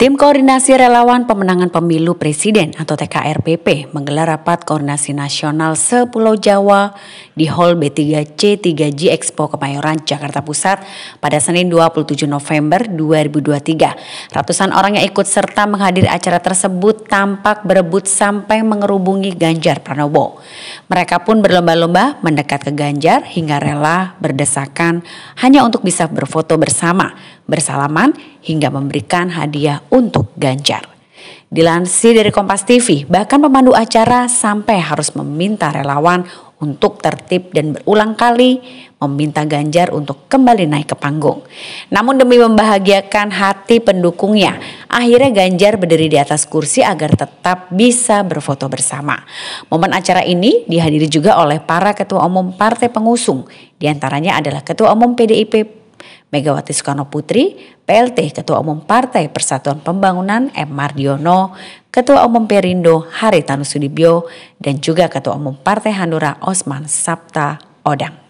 Tim Koordinasi Relawan Pemenangan Pemilu Presiden atau TKRPP menggelar rapat koordinasi nasional sepuluh Jawa di Hall B3C3G Expo Kemayoran, Jakarta Pusat pada Senin 27 November 2023. Ratusan orang yang ikut serta menghadiri acara tersebut tampak berebut sampai mengerubungi Ganjar Pranowo. Mereka pun berlomba-lomba mendekat ke Ganjar hingga rela berdesakan hanya untuk bisa berfoto bersama, bersalaman hingga memberikan hadiah untuk Ganjar. Dilansir dari Kompas TV, bahkan pemandu acara sampai harus meminta relawan untuk tertib dan berulang kali meminta Ganjar untuk kembali naik ke panggung. Namun demi membahagiakan hati pendukungnya, akhirnya Ganjar berdiri di atas kursi agar tetap bisa berfoto bersama. Momen acara ini dihadiri juga oleh para ketua umum partai pengusung, diantaranya adalah Ketua Umum PDIP Megawati Soekarno Putri, PLT Ketua Umum Partai Persatuan Pembangunan M. Mardiono, Ketua Umum Perindo Haritanu Sudibyo, dan juga Ketua Umum Partai Hanura Osman Sabta Odang.